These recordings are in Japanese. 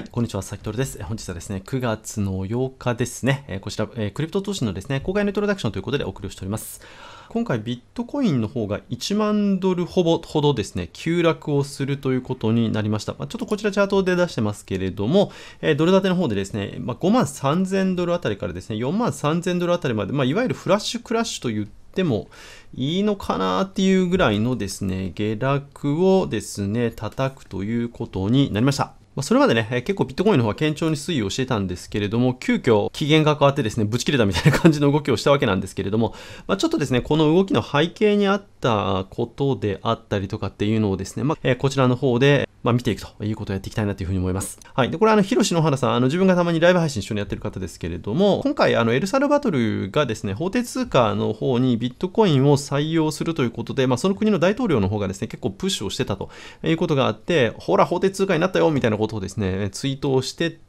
はい、こんにちは、さきとるです。本日はですね、9月の8日ですね、えー、こちら、えー、クリプト投資のですね、公開のイントロダクションということでお送りをしております。今回、ビットコインの方が1万ドルほぼほどですね、急落をするということになりました。まあ、ちょっとこちらチャートで出してますけれども、えー、ドル建ての方でですね、まあ、5万3000ドルあたりからですね、4万3000ドルあたりまで、まあ、いわゆるフラッシュクラッシュといってでもいいのかなっていうぐらいのですね、下落をですね、叩くということになりました。まあ、それまでね、結構ビットコインの方は堅調に推移をしてたんですけれども、急遽期限が変わってですね、ぶち切れたみたいな感じの動きをしたわけなんですけれども、まあ、ちょっとですね、この動きの背景にあったことであったりとかっていうのをですね、まあ、こちらの方でまあ、見ていくということをやっていきたいなというふうに思います。はい。で、これあの、ヒロシの原さん、あの、自分がたまにライブ配信一緒にやってる方ですけれども、今回あの、エルサルバトルがですね、法定通貨の方にビットコインを採用するということで、まあ、その国の大統領の方がですね、結構プッシュをしてたということがあって、ほら、法定通貨になったよみたいなことをですね、ツイートをしてて、、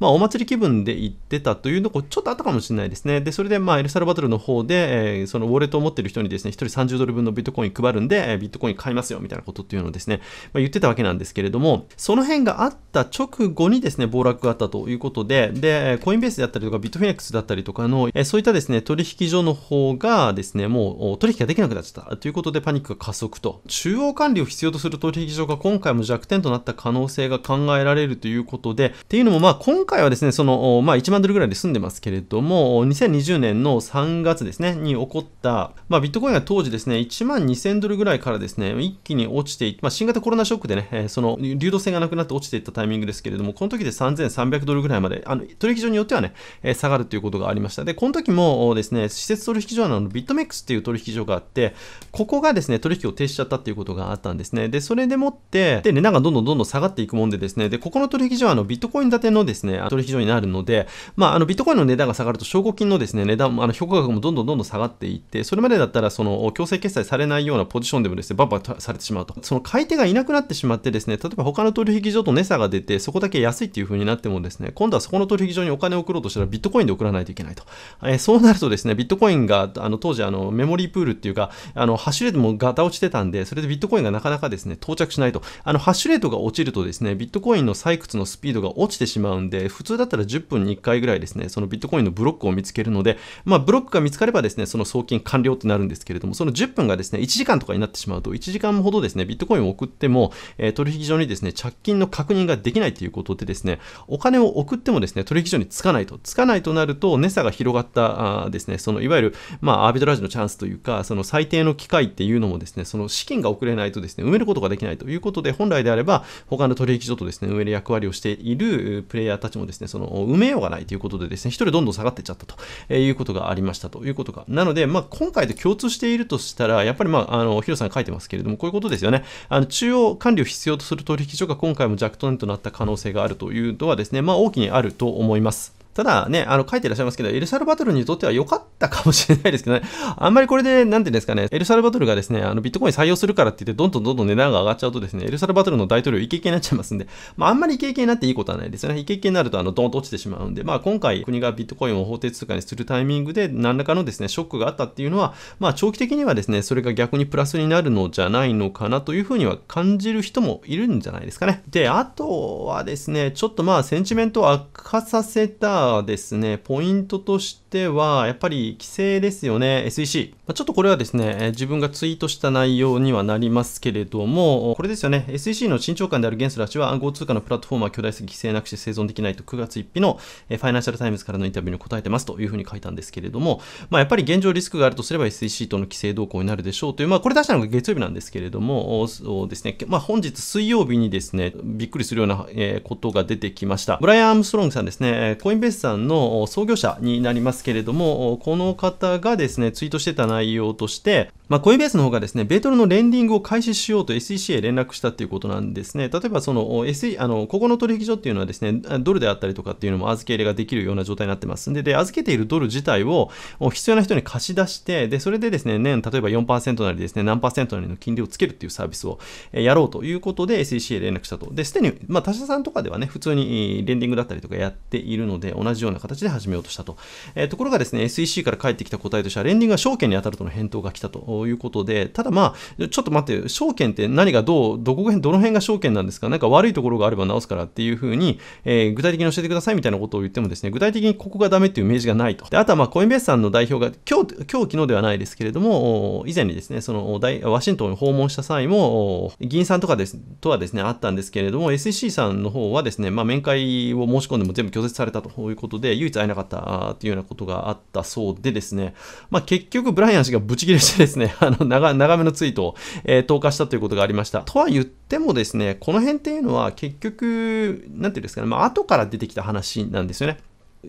まあ、お祭り気分で行ってたというのこちょっとあったかもしれないですね。で、それで、まあ、エルサルバドルの方で、えー、そのウォレットを持ってる人にですね、1人30ドル分のビットコイン配るんで、えビットコイン買いますよ、みたいなことっていうのをですね、まあ、言ってたわけなんですけれども、その辺があった直後にですね、暴落があったということで、で、コインベースであったりとか、ビットフェネックスだったりとかの、えそういったですね、取引所の方がですね、もう取引ができなくなっちゃったということで、パニックが加速と。中央管理を必要とする取引所が今回も弱点となった可能性が考えられるということで、っていうのもまああ、今回はですね、その、まあ、1万ドルぐらいで済んでますけれども、2020年の3月ですね、に起こった、まあ、ビットコインが当時ですね、1万2000ドルぐらいからですね、一気に落ちていまあ、新型コロナショックでね、その流動性がなくなって落ちていったタイミングですけれども、この時で3300ドルぐらいまで、あの取引所によってはね、下がるということがありました。で、この時もですね、施設取引所のビットメックスっていう取引所があって、ここがですね、取引を停止しちゃったっていうことがあったんですね。で、それでもって、で、値段がどんどんどんどん下がっていくもんでですね、で、ここの取引所はあのビットコイン建てののですね、取引所になるので、まあ、あの、ビットコインの値段が下がると、証拠金のですね、値段、あの、評価額もどんどんどんどん下がっていって、それまでだったら、その、強制決済されないようなポジションでもですね、バンバンされてしまうと。その買い手がいなくなってしまってですね、例えば他の取引所と値差が出て、そこだけ安いっていう風になってもですね、今度はそこの取引所にお金を送ろうとしたら、ビットコインで送らないといけないと。えー、そうなるとですね、ビットコインが、あの、当時、あの、メモリープールっていうか、あの、ハッシュレートもガタ落ちてたんで、それでビットコインがなかなかですね、到着しないと。あの、ハッシュレートが落ちるとですね、ビットコインの採掘のスピードが落ちてしまうまうんで、普通だったら10分に1回ぐらいですね、そのビットコインのブロックを見つけるので、まあ、ブロックが見つかればですね、その送金完了となるんですけれども、その10分がですね、1時間とかになってしまうと、1時間ほどですね、ビットコインを送っても、えー、取引所にですね、着金の確認ができないということでですね、お金を送ってもですね、取引所に着かないと。つかないとなると、値差が広がったあですね、そのいわゆる、まあ、アービトラージのチャンスというか、その最低の機会っていうのもですね、その資金が送れないとですね、埋めることができないということで、本来であれば、他の取引所とですね、運営で役割をしているプレイヤーたちもですね、その埋めようがないということでですね、一人どんどん下がっていっちゃったということがありましたということか。なので、まあ、今回と共通しているとしたら、やっぱりまあ、あの、ヒロさん書いてますけれども、こういうことですよね。あの、中央管理を必要とする取引所が今回も弱点となった可能性があるというのはですね、まあ、大きにあると思います。ただね、あの書いてらっしゃいますけど、エルサルバトルにとっては良かったかもしれないですけどね、あんまりこれで、なんていうんですかね、エルサルバトルがですね、あのビットコイン採用するからって言って、どんどんどんどん値段が上がっちゃうとですね、エルサルバトルの大統領イケイケになっちゃいますんで、まああんまりイケイケになっていいことはないですよね。イケイケになると、あの、ドンと落ちてしまうんで、まあ今回国がビットコインを法定通貨にするタイミングで、何らかのですね、ショックがあったっていうのは、まあ長期的にはですね、それが逆にプラスになるのじゃないのかなというふうには感じる人もいるんじゃないですかね。で、あとはですね、ちょっとまあセンチメントを悪化させたですね、ポイントとしては、やっぱり規制ですよね、SEC。ちょっとこれはですね、自分がツイートした内容にはなりますけれども、これですよね、SEC の新長官であるゲンスラ氏は暗号通貨のプラットフォームは巨大すぎ規制なくして生存できないと9月1日のファイナンシャルタイムズからのインタビューに答えてますというふうに書いたんですけれども、まあ、やっぱり現状リスクがあるとすれば SEC との規制動向になるでしょうという、まあ、これ出したのが月曜日なんですけれども、そうですね、まあ、本日水曜日にですね、びっくりするようなことが出てきました。ブライアン・アームストロングさんですね、コインベースさんの創業者になりますますけれども、この方がですね、ツイートしてた内容として、まあ、コインベースの方がですね、ベートルのレンディングを開始しようと SEC へ連絡したっていうことなんですね。例えば、その、SE、あの、ここの取引所っていうのはですね、ドルであったりとかっていうのも預け入れができるような状態になってますんで、で、預けているドル自体を必要な人に貸し出して、で、それでですね、年、例えば4%なりですね、何なりの金利をつけるっていうサービスをやろうということで SEC へ連絡したと。で、すでに、まあ、他社さんとかではね、普通にレンディングだったりとかやっているので、同じような形で始めようとしたと。えところがですね、SEC から返ってきた答えとしては、レンディング証券に当たるとの返答が来たということで、ただまあ、ちょっと待って、証券って何がどう、どこが、どの辺が証券なんですか、なんか悪いところがあれば直すからっていうふうに、えー、具体的に教えてくださいみたいなことを言ってもですね、具体的にここがダメっていうイメージがないと。であとはまあ、コインベースさんの代表が、今日、今日昨日ではないですけれども、以前にですね、その、ワシントンを訪問した際も、議員さんとかです、とはですね、あったんですけれども、SEC さんの方はですね、まあ、面会を申し込んでも全部拒絶されたということで、唯一会えなかったというようなことことがあったそうでですね、まあ、結局、ブライアン氏がブチ切れしてですね、あの長、長めのツイートを、えー、投下したということがありました。とは言ってもですね、この辺っていうのは結局、なんていうんですかね、まあ、後から出てきた話なんですよね。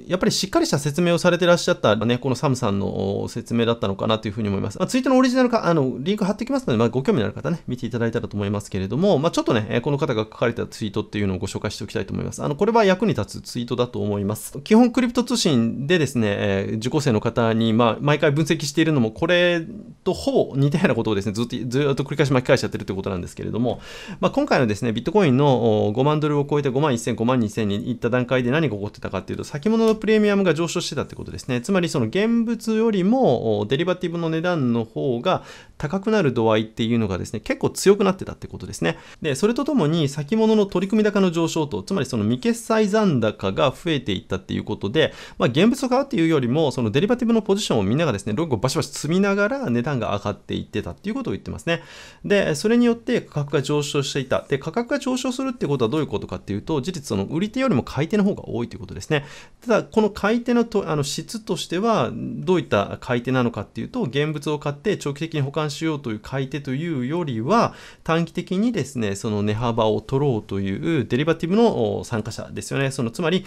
やっぱりしっかりした説明をされてらっしゃったね、このサムさんの説明だったのかなというふうに思います。まあ、ツイートのオリジナルか、あの、リンク貼ってきますので、まあ、ご興味のある方ね、見ていただいたらと思いますけれども、まあ、ちょっとね、この方が書かれたツイートっていうのをご紹介しておきたいと思います。あの、これは役に立つツイートだと思います。基本クリプト通信でですね、えー、受講生の方に、まあ、毎回分析しているのも、これとほぼ似たようなことをですね、ずっと、ずっと繰り返し巻き返しちゃってるということなんですけれども、まあ、今回のですね、ビットコインの5万ドルを超えて5万1000、5万2000に行った段階で何が起こってたかっていうと、先物のプレミアムが上昇してたってことですね。つまりその現物よりもデリバティブの値段の方が高くなる度合いっていうのがですね、結構強くなってたってことですね。で、それとともに先物の取り組み高の上昇と、つまりその未決済残高が増えていったっていうことで、まあ、現物を買うっていうよりも、そのデリバティブのポジションをみんながですね、ログをバシバシ積みながら値段が上がっていってたっていうことを言ってますね。で、それによって価格が上昇していた。で、価格が上昇するってことはどういうことかっていうと、事実その売り手よりも買い手の方が多いということですね。ただだ、この買い手のとあの質としては、どういった買い手なのかっていうと、現物を買って長期的に保管しようという買い手というよりは、短期的にですね、その値幅を取ろうというデリバティブの参加者ですよね。そのつまり、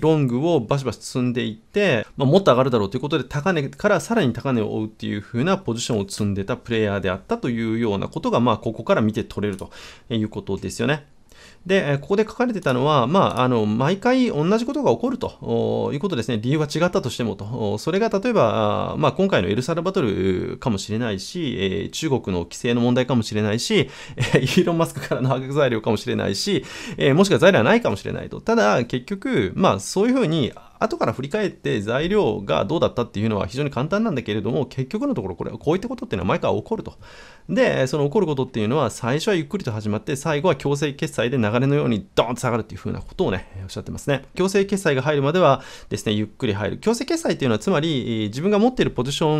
ロングをバシバシ積んでいって、まあ、もっと上がるだろうということで、高値からさらに高値を追うっていう風なポジションを積んでたプレイヤーであったというようなことが、まあ、ここから見て取れるということですよね。で、ここで書かれてたのは、まあ、あの、毎回同じことが起こるということですね。理由は違ったとしてもと。それが例えば、まあ、今回のエルサルバトルかもしれないし、中国の規制の問題かもしれないし、イーロン・マスクからの悪材料かもしれないし、もしくは材料はないかもしれないと。ただ、結局、まあ、そういうふうに、後から振り返って材料がどうだったっていうのは非常に簡単なんだけれども、結局のところ、これ、こういったことっていうのは毎回起こると。で、その起こることっていうのは、最初はゆっくりと始まって、最後は強制決済で流れのようにドーンと下がるっていうふうなことをね、おっしゃってますね。強制決済が入るまではですね、ゆっくり入る。強制決済っていうのは、つまり、自分が持っているポジショ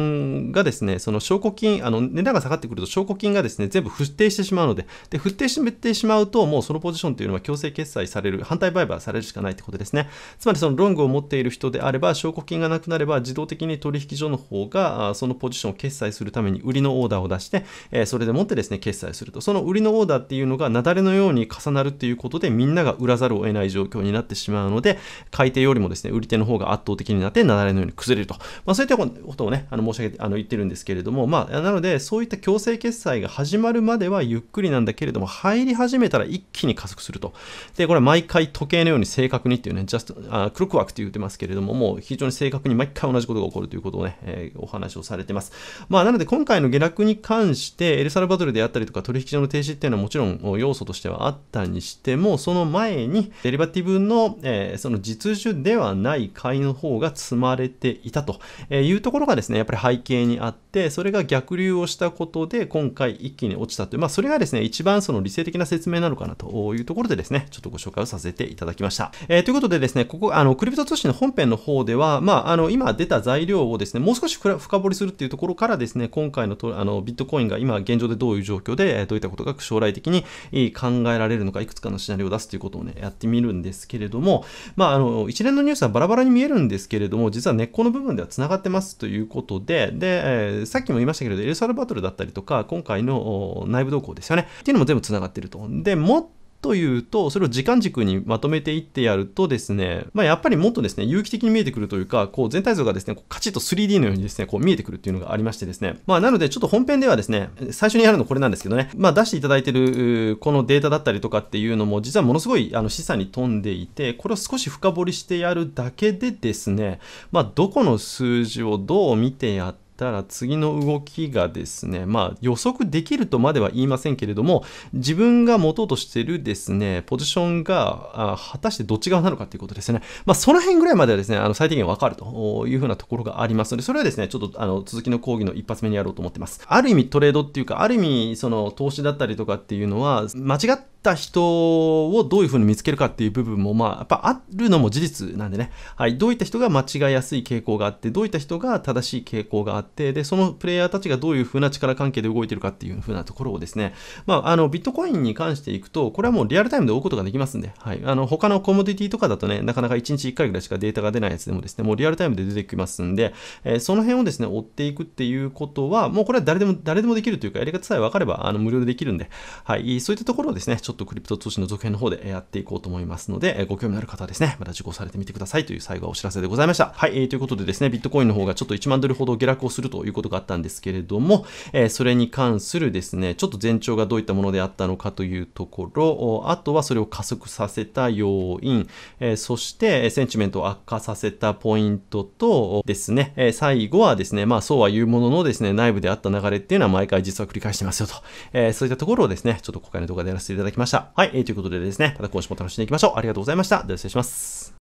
ンがですね、その証拠金、あの、値段が下がってくると証拠金がですね、全部不定してしまうので、で、不定してしまうと、もうそのポジションっていうのは強制決済される、反対売買されるしかないってことですね。つまり、そのロングを持ってっている人であれば、証拠金がなくなれば、自動的に取引所の方が、そのポジションを決済するために売りのオーダーを出して、えそれでもってですね、決済すると。その売りのオーダーっていうのが、雪崩のように重なるっていうことで、みんなが売らざるを得ない状況になってしまうので、買い手よりもですね、売り手の方が圧倒的になって、雪崩のように崩れると。まあ、そういったことをね、あの申し上げて、あの言ってるんですけれども、まあ、なので、そういった強制決済が始まるまではゆっくりなんだけれども、入り始めたら一気に加速すると。で、これ毎回時計のように正確にっていうね、ジャスト、あクロックワークっていうってますけれども、もう非常に正確に毎回同じことが起こるということをね、えー、お話をされてます。まあ、なので今回の下落に関して、エルサルバドルであったりとか取引所の停止っていうのはもちろん要素としてはあったにしても、その前に、デリバティブの、えー、その実需ではない買いの方が積まれていたというところがですね、やっぱり背景にあって、、それが逆流をしたことで、今回一気に落ちたという、まあ、それがですね、一番その理性的な説明なのかなというところでですね、ちょっとご紹介をさせていただきました。えー、ということでですね、ここ、あの、クリプト通信の本編の方では、まあ、あの、今出た材料をですね、もう少し深掘りするっていうところからですね、今回のとあのビットコインが今現状でどういう状況で、どういったことが将来的に考えられるのか、いくつかのシナリオを出すということをね、やってみるんですけれども、まあ、あの、一連のニュースはバラバラに見えるんですけれども、実は根っこの部分では繋がってますということで、で、さっきも言いましたけれど、エルサルバトルだったりとか、今回の内部動向ですよね。っていうのも全部繋がってると。で、もっというと、それを時間軸にまとめていってやるとですね、まあ、やっぱりもっとですね、有機的に見えてくるというか、こう全体像がですね、こうカチッと 3D のようにですね、こう見えてくるっていうのがありましてですね、まあ、なのでちょっと本編ではですね、最初にやるのこれなんですけどね、まあ、出していただいてるこのデータだったりとかっていうのも、実はものすごいあの示唆に富んでいて、これを少し深掘りしてやるだけでですね、まあ、どこの数字をどう見てやって、たら次の動きがですね、まあ予測できるとまでは言いませんけれども、自分が持とうとしてるですね、ポジションがあ果たしてどっち側なのかっていうことですね。まあその辺ぐらいまではですね、あの最低限わかるというふうなところがありますので、それはですね、ちょっとあの続きの講義の一発目にやろうと思ってます。ある意味トレードっていうか、ある意味その投資だったりとかっていうのは、間違ってった人をどういうふうに見つけるかっていう部分も、まあ、やっぱあるのも事実なんでね、はい、どういった人が間違いやすい傾向があって、どういった人が正しい傾向があって、で、そのプレイヤーたちがどういうふうな力関係で動いてるかっていうふうなところをですね、まあ、あの、ビットコインに関していくと、これはもうリアルタイムで追うことができますんで、はい、あの、他のコモディティとかだとね、なかなか1日1回ぐらいしかデータが出ないやつでもですね、もうリアルタイムで出てきますんで、えー、その辺をですね、追っていくっていうことは、もうこれは誰でも、誰でもできるというか、やり方さえ分かれば、あの、無料でできるんで、はい、そういったところをですね、ちょっとクリプト通信の続編の方でやっていこうと思いますので、ご興味のある方はですね、また受講されてみてくださいという最後はお知らせでございました。はい、えー、ということでですね、ビットコインの方がちょっと1万ドルほど下落をするということがあったんですけれども、えー、それに関するですね、ちょっと前兆がどういったものであったのかというところ、あとはそれを加速させた要因、えー、そしてセンチメントを悪化させたポイントとですね、えー、最後はですね、まあそうは言うもののですね、内部であった流れっていうのは毎回実は繰り返してますよと、えー、そういったところをですね、ちょっと今回の動画でやらせていただききました。はい、えー、ということでですね、また講師も楽しんでいきましょう。ありがとうございました。では失礼します。